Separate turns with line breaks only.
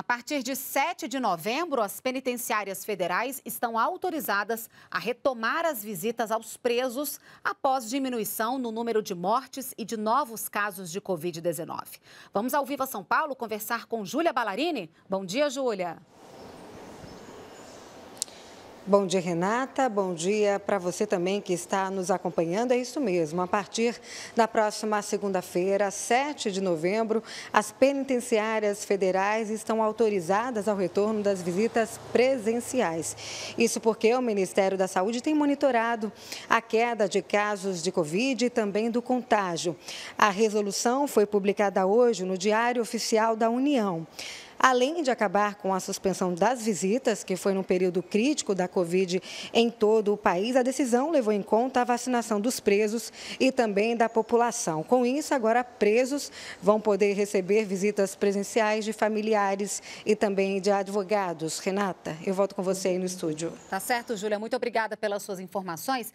A partir de 7 de novembro, as penitenciárias federais estão autorizadas a retomar as visitas aos presos após diminuição no número de mortes e de novos casos de Covid-19. Vamos ao Viva São Paulo conversar com Júlia Ballarini. Bom dia, Júlia.
Bom dia, Renata. Bom dia para você também que está nos acompanhando. É isso mesmo. A partir da próxima segunda-feira, 7 de novembro, as penitenciárias federais estão autorizadas ao retorno das visitas presenciais. Isso porque o Ministério da Saúde tem monitorado a queda de casos de Covid e também do contágio. A resolução foi publicada hoje no Diário Oficial da União além de acabar com a suspensão das visitas, que foi num período crítico da Covid em todo o país, a decisão levou em conta a vacinação dos presos e também da população. Com isso, agora presos vão poder receber visitas presenciais de familiares e também de advogados. Renata, eu volto com você aí no estúdio. Tá
certo, Júlia. Muito obrigada pelas suas informações.